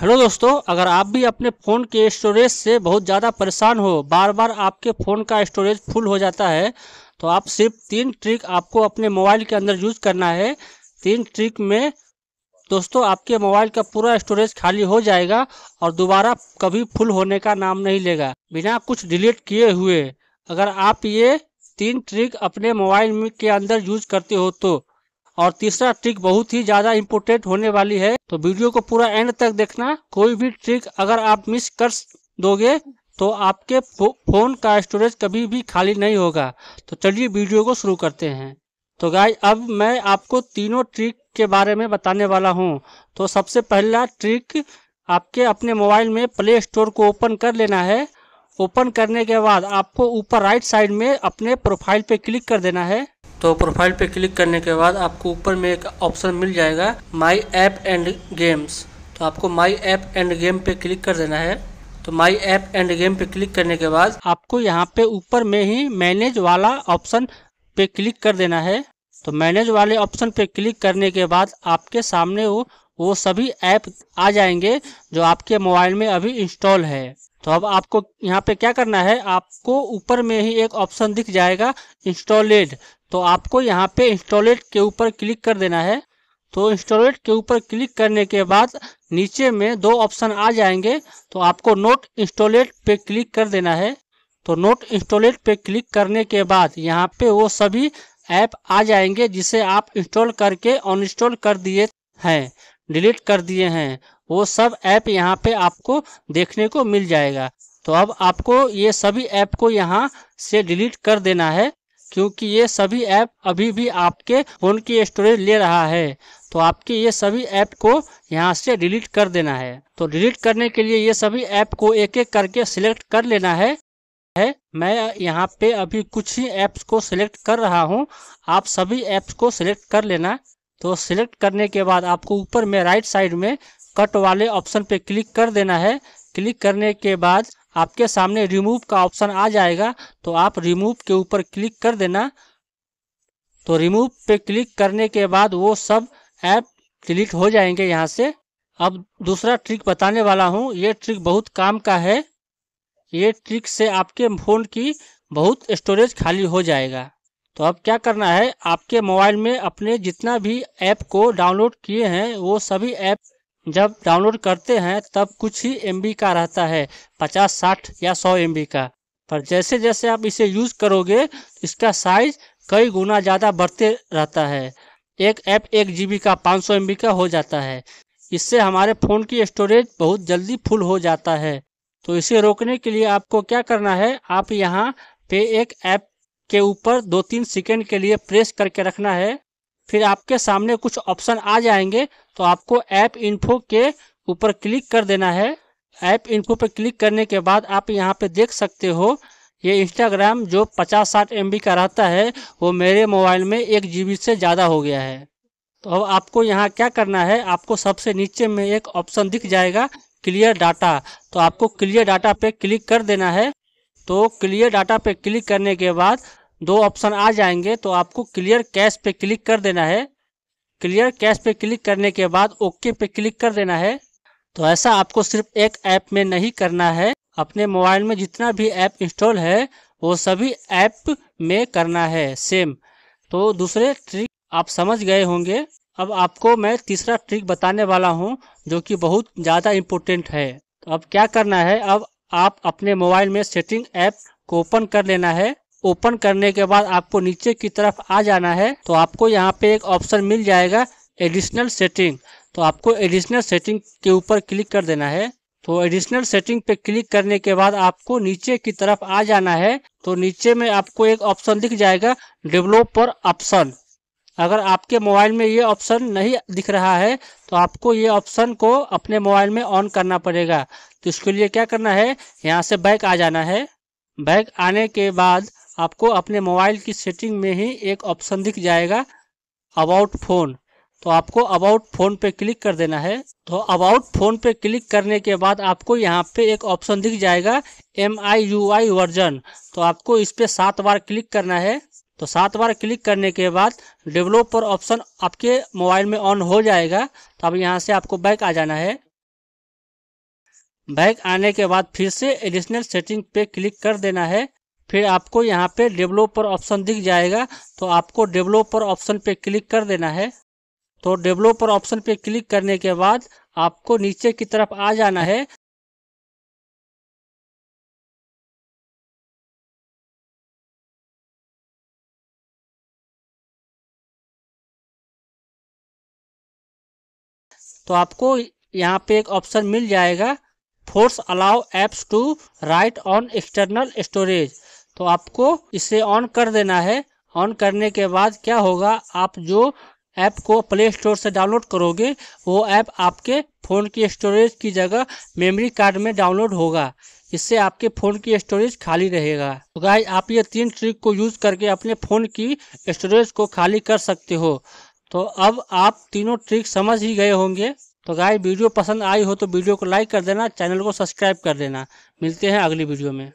hello दोस्तों अगर आप भी अपने फ़ोन के स्टोरेज से बहुत ज़्यादा परेशान हो बार बार आपके फ़ोन का स्टोरेज फुल हो जाता है तो आप सिर्फ तीन ट्रिक आपको अपने मोबाइल के अंदर यूज करना है तीन ट्रिक में दोस्तों आपके मोबाइल का पूरा स्टोरेज खाली हो जाएगा और दोबारा कभी फुल होने का नाम नहीं लेगा बिना कुछ डिलीट किए हुए अगर आप ये तीन ट्रिक अपने मोबाइल के अंदर यूज करते हो तो और तीसरा ट्रिक बहुत ही ज्यादा इम्पोर्टेंट होने वाली है तो वीडियो को पूरा एंड तक देखना कोई भी ट्रिक अगर आप मिस कर दोगे तो आपके फोन का स्टोरेज कभी भी खाली नहीं होगा तो चलिए वीडियो को शुरू करते हैं तो गाय अब मैं आपको तीनों ट्रिक के बारे में बताने वाला हूँ तो सबसे पहला ट्रिक आपके अपने मोबाइल में प्ले स्टोर को ओपन कर लेना है ओपन करने के बाद आपको ऊपर राइट साइड में अपने प्रोफाइल पे क्लिक कर देना है तो प्रोफाइल पे क्लिक करने के बाद आपको ऊपर में एक ऑप्शन मिल जाएगा माई ऐप एंड गेम्स तो आपको माई ऐप एंड गेम पे क्लिक कर देना है तो माई ऐप एंड गेम पे क्लिक करने के बाद आपको यहाँ पे ऊपर में ही मैनेज वाला ऑप्शन पे क्लिक कर देना है तो मैनेज वाले ऑप्शन पे क्लिक करने के बाद आपके सामने वो वो सभी ऐप आ जाएंगे जो आपके मोबाइल में अभी इंस्टॉल है तो अब आपको यहाँ पे क्या करना है आपको ऊपर में ही एक ऑप्शन दिख जाएगा इंस्टॉलेड तो आपको यहाँ पे इंस्टॉलेड के ऊपर क्लिक कर देना है तो इंस्टॉलेड के ऊपर क्लिक करने के बाद नीचे में दो ऑप्शन आ जाएंगे तो आपको नोट इंस्टॉलेड पे क्लिक कर देना है तो नोट इंस्टॉलेड पे क्लिक करने के बाद यहाँ पे वो सभी ऐप आ जाएंगे जिसे आप इंस्टॉल करके अनइंस्टॉल कर दिए हैं डिलीट कर दिए हैं वो सब ऐप यहाँ पे आपको देखने को मिल जाएगा तो अब आपको ये सभी ऐप को यहाँ से डिलीट कर देना है क्योंकि ये सभी ऐप अभी भी आपके फ़ोन की स्टोरेज ले रहा है तो आपके ये सभी ऐप को यहाँ से डिलीट कर देना है तो डिलीट करने के लिए ये सभी ऐप को एक एक करके सिलेक्ट कर लेना है है मैं यहाँ पे अभी कुछ ही ऐप्स को सिलेक्ट कर रहा हूँ आप सभी ऐप्स को सिलेक्ट कर लेना तो सिलेक्ट करने के बाद आपको ऊपर में राइट साइड में कट वाले ऑप्शन पे क्लिक कर देना है क्लिक करने के बाद आपके सामने रिमूव का ऑप्शन आ जाएगा तो आप रिमूव के ऊपर क्लिक कर देना तो रिमूव पे क्लिक करने के बाद वो सब ऐप डिलीट हो जाएंगे यहाँ से अब दूसरा ट्रिक बताने वाला हूँ ये ट्रिक बहुत काम का है ये ट्रिक से आपके फ़ोन की बहुत स्टोरेज खाली हो जाएगा तो अब क्या करना है आपके मोबाइल में अपने जितना भी ऐप को डाउनलोड किए हैं वो सभी ऐप जब डाउनलोड करते हैं तब कुछ ही एम का रहता है पचास साठ या सौ एम का पर जैसे जैसे आप इसे यूज़ करोगे इसका साइज कई गुना ज़्यादा बढ़ते रहता है एक ऐप एक जी का पाँच सौ एम का हो जाता है इससे हमारे फ़ोन की स्टोरेज बहुत जल्दी फुल हो जाता है तो इसे रोकने के लिए आपको क्या करना है आप यहाँ पे एक ऐप के ऊपर दो तीन सेकेंड के लिए प्रेस करके रखना है फिर आपके सामने कुछ ऑप्शन आ जाएंगे तो आपको ऐप इन्फो के ऊपर क्लिक कर देना है ऐप इन्फो पर क्लिक करने के बाद आप यहाँ पे देख सकते हो ये इंस्टाग्राम जो 50 साठ एम का रहता है वो मेरे मोबाइल में एक जी से ज़्यादा हो गया है तो अब आपको यहाँ क्या करना है आपको सबसे नीचे में एक ऑप्शन दिख जाएगा क्लियर डाटा तो आपको क्लियर डाटा पे क्लिक कर देना है तो क्लियर डाटा पे क्लिक करने के बाद दो ऑप्शन आ जाएंगे तो आपको क्लियर कैश पे क्लिक कर देना है क्लियर कैश पे क्लिक करने के बाद ओके पे क्लिक कर देना है तो ऐसा आपको सिर्फ एक ऐप में नहीं करना है अपने मोबाइल में जितना भी ऐप इंस्टॉल है वो सभी ऐप में करना है सेम तो दूसरे ट्रिक आप समझ गए होंगे अब आपको मैं तीसरा ट्रिक बताने वाला हूँ जो कि बहुत ज़्यादा इम्पोर्टेंट है तो अब क्या करना है अब आप अपने मोबाइल में सेटिंग ऐप को ओपन कर लेना है ओपन करने के बाद आपको नीचे की तरफ आ जाना है तो आपको यहाँ पे एक ऑप्शन मिल जाएगा एडिशनल सेटिंग तो आपको एडिशनल सेटिंग के ऊपर क्लिक कर देना है तो एडिशनल सेटिंग पे क्लिक करने के बाद आपको नीचे की तरफ आ जाना है तो नीचे में आपको एक ऑप्शन दिख जाएगा डेवलपर ऑप्शन अगर आपके मोबाइल में ये ऑप्शन नहीं दिख रहा है तो आपको ये ऑप्शन को अपने मोबाइल में ऑन करना पड़ेगा तो इसके लिए क्या करना है यहाँ से बैक आ जाना है बैक आने के बाद आपको अपने मोबाइल की सेटिंग में ही एक ऑप्शन दिख जाएगा अबाउट फ़ोन तो आपको अबाउट फ़ोन पे क्लिक कर देना है तो अबाउट फ़ोन पे क्लिक करने के बाद आपको यहाँ पे एक ऑप्शन दिख जाएगा M I U I version तो आपको इस पर सात बार क्लिक करना है तो सात बार क्लिक करने के बाद डेवलपर ऑप्शन आपके मोबाइल में ऑन हो जाएगा तो अब यहाँ से आपको बैक आ जाना है बैक आने के बाद फिर से एडिशनल सेटिंग पे क्लिक कर देना है फिर आपको यहाँ पे डेवलपर ऑप्शन दिख जाएगा तो आपको डेवलपर ऑप्शन पे क्लिक कर देना है तो डेवलपर ऑप्शन पे क्लिक करने के बाद आपको नीचे की तरफ आ जाना है तो आपको यहाँ पे एक ऑप्शन मिल जाएगा force allow apps to write on external storage तो आपको इसे ऑन कर देना है ऑन करने के बाद क्या होगा आप जो ऐप को प्ले स्टोर से डाउनलोड करोगे वो ऐप आपके फ़ोन की स्टोरेज की जगह मेमोरी कार्ड में डाउनलोड होगा इससे आपके फ़ोन की स्टोरेज खाली रहेगा तो गाय आप ये तीन ट्रिक को यूज़ करके अपने फ़ोन की स्टोरेज को खाली कर सकते हो तो अब आप तीनों ट्रिक समझ ही गए होंगे तो गाय वीडियो पसंद आई हो तो वीडियो को लाइक कर देना चैनल को सब्सक्राइब कर देना मिलते हैं अगली वीडियो में